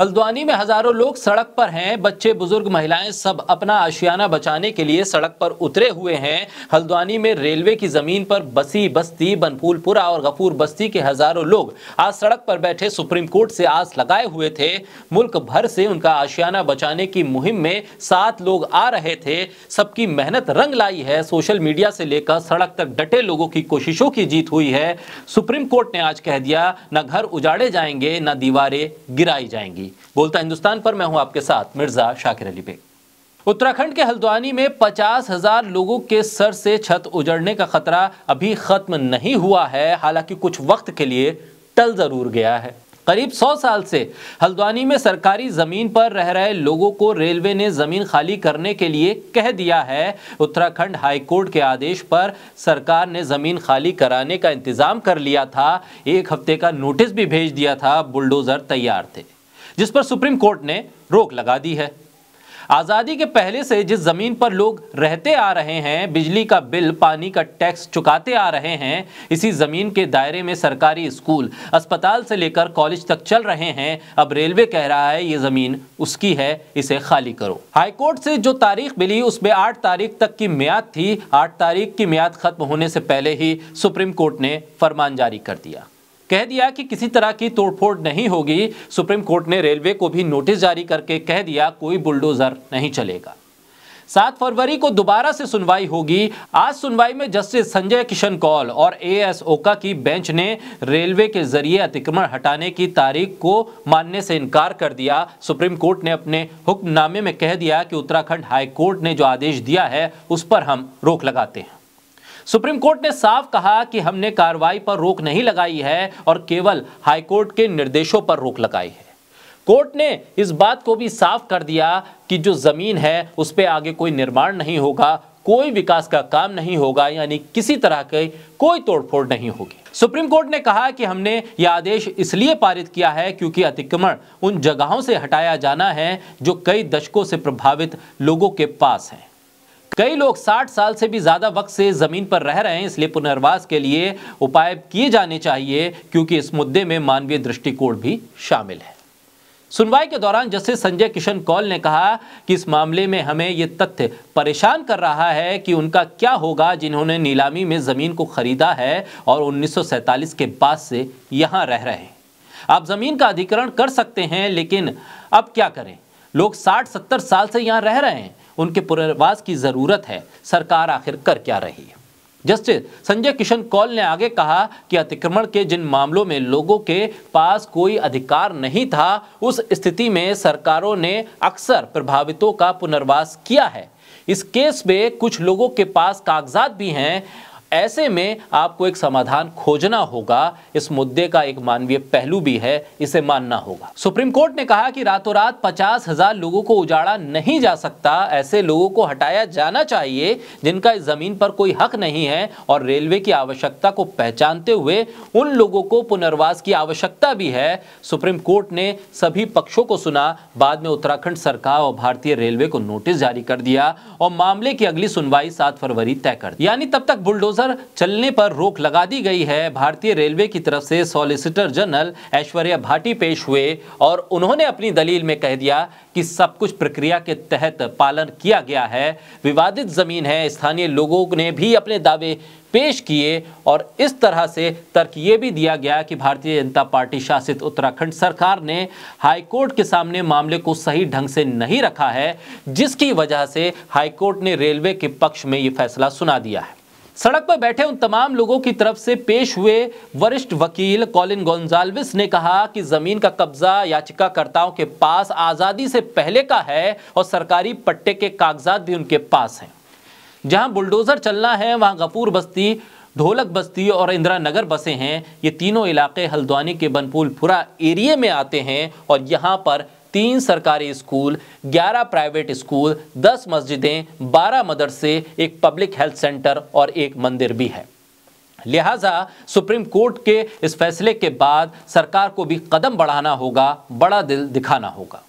हल्द्वानी में हजारों लोग सड़क पर हैं बच्चे बुजुर्ग महिलाएं सब अपना आशियाना बचाने के लिए सड़क पर उतरे हुए हैं हल्द्वानी में रेलवे की जमीन पर बसी बस्ती बनफूलपुरा और गफूर बस्ती के हजारों लोग आज सड़क पर बैठे सुप्रीम कोर्ट से आस लगाए हुए थे मुल्क भर से उनका आशियाना बचाने की मुहिम में सात लोग आ रहे थे सबकी मेहनत रंग लाई है सोशल मीडिया से लेकर सड़क तक डटे लोगों की कोशिशों की जीत हुई है सुप्रीम कोर्ट ने आज कह दिया न घर उजाड़े जाएंगे न दीवारें गिराई जाएंगी अली बोलता हिंदुस्तान पर मैं हूं आपके साथ मिर्जा शाकिर अली बेग उत्तराखंड के हल्द्वानी में पचास हजार लोगों के सर से छत उजड़ने का खतरा अभी खत्म नहीं हुआ है हालांकि कुछ वक्त के लिए टल जरूर गया है करीब 100 साल से हल्द्वानी में सरकारी जमीन पर रह रहे लोगों को रेलवे ने जमीन खाली करने के लिए कह दिया है उत्तराखंड हाई कोर्ट के आदेश पर सरकार ने जमीन खाली कराने का इंतजाम कर लिया था एक हफ्ते का नोटिस भी भेज दिया था बुलडोजर तैयार थे जिस पर सुप्रीम कोर्ट ने रोक लगा दी है आज़ादी के पहले से जिस ज़मीन पर लोग रहते आ रहे हैं बिजली का बिल पानी का टैक्स चुकाते आ रहे हैं इसी ज़मीन के दायरे में सरकारी स्कूल अस्पताल से लेकर कॉलेज तक चल रहे हैं अब रेलवे कह रहा है ये ज़मीन उसकी है इसे खाली करो हाईकोर्ट से जो तारीख मिली उसमें आठ तारीख तक की मियाद थी आठ तारीख की मियाद ख़त्म होने से पहले ही सुप्रीम कोर्ट ने फरमान जारी कर दिया कह दिया कि किसी तरह की तोड़फोड़ नहीं होगी सुप्रीम कोर्ट ने रेलवे को भी नोटिस जारी करके कह दिया कोई बुलडोजर नहीं चलेगा सात फरवरी को दोबारा से सुनवाई होगी आज सुनवाई में जस्टिस संजय किशन कौल और ए एस ओका की बेंच ने रेलवे के जरिए अतिक्रमण हटाने की तारीख को मानने से इनकार कर दिया सुप्रीम कोर्ट ने अपने हुक्मनामे में कह दिया कि उत्तराखंड हाई कोर्ट ने जो आदेश दिया है उस पर हम रोक लगाते हैं सुप्रीम कोर्ट ने साफ कहा कि हमने कार्रवाई पर रोक नहीं लगाई है और केवल हाईकोर्ट के निर्देशों पर रोक लगाई है कोर्ट ने इस बात को भी साफ कर दिया कि जो ज़मीन है उस पर आगे कोई निर्माण नहीं होगा कोई विकास का काम नहीं होगा यानी किसी तरह के कोई तोड़फोड़ नहीं होगी सुप्रीम कोर्ट ने कहा कि हमने यह आदेश इसलिए पारित किया है क्योंकि अतिक्रमण उन जगहों से हटाया जाना है जो कई दशकों से प्रभावित लोगों के पास है कई लोग 60 साल से भी ज़्यादा वक्त से ज़मीन पर रह रहे हैं इसलिए पुनर्वास के लिए उपाय किए जाने चाहिए क्योंकि इस मुद्दे में मानवीय दृष्टिकोण भी शामिल है सुनवाई के दौरान जस्टिस संजय किशन कौल ने कहा कि इस मामले में हमें ये तथ्य परेशान कर रहा है कि उनका क्या होगा जिन्होंने नीलामी में ज़मीन को ख़रीदा है और उन्नीस के बाद से यहाँ रह रहे हैं आप ज़मीन का अधिकरण कर सकते हैं लेकिन अब क्या करें लोग 60-70 साल से यहाँ रह रहे हैं उनके पुनर्वास की ज़रूरत है सरकार आखिर कर क्या रही है जस्टिस संजय किशन कौल ने आगे कहा कि अतिक्रमण के जिन मामलों में लोगों के पास कोई अधिकार नहीं था उस स्थिति में सरकारों ने अक्सर प्रभावितों का पुनर्वास किया है इस केस में कुछ लोगों के पास कागजात भी हैं ऐसे में आपको एक समाधान खोजना होगा इस मुद्दे का एक मानवीय पहलू भी है इसे मानना होगा सुप्रीम कोर्ट ने कहा कि रातों रात पचास हजार लोगों को उजाड़ा नहीं जा सकता ऐसे लोगों को हटाया जाना चाहिए जिनका इस जमीन पर कोई हक नहीं है और रेलवे की आवश्यकता को पहचानते हुए उन लोगों को पुनर्वास की आवश्यकता भी है सुप्रीम कोर्ट ने सभी पक्षों को सुना बाद में उत्तराखंड सरकार और भारतीय रेलवे को नोटिस जारी कर दिया और मामले की अगली सुनवाई सात फरवरी तय कर दी यानी तब तक बुलडोज क्लोजर चलने पर रोक लगा दी गई है भारतीय रेलवे की तरफ से सॉलिसिटर जनरल ऐश्वर्या भाटी पेश हुए और उन्होंने अपनी दलील में कह दिया कि सब कुछ प्रक्रिया के तहत पालन किया गया है विवादित ज़मीन है स्थानीय लोगों ने भी अपने दावे पेश किए और इस तरह से तर्क ये भी दिया गया कि भारतीय जनता पार्टी शासित उत्तराखंड सरकार ने हाईकोर्ट के सामने मामले को सही ढंग से नहीं रखा है जिसकी वजह से हाईकोर्ट ने रेलवे के पक्ष में ये फैसला सुना दिया है सड़क पर बैठे उन तमाम लोगों की तरफ से पेश हुए वरिष्ठ वकील कॉलिन गोंजाल्विस ने कहा कि जमीन का कब्जा याचिकाकर्ताओं के पास आजादी से पहले का है और सरकारी पट्टे के कागजात भी उनके पास हैं जहां बुलडोजर चलना है वहां गफूर बस्ती ढोलक बस्ती और इंदिरा नगर बसे हैं ये तीनों इलाके हल्द्वानी के बनपुलपुरा एरिए में आते हैं और यहाँ पर तीन सरकारी स्कूल ग्यारह प्राइवेट स्कूल दस मस्जिदें बारह मदरसे एक पब्लिक हेल्थ सेंटर और एक मंदिर भी है लिहाजा सुप्रीम कोर्ट के इस फैसले के बाद सरकार को भी कदम बढ़ाना होगा बड़ा दिल दिखाना होगा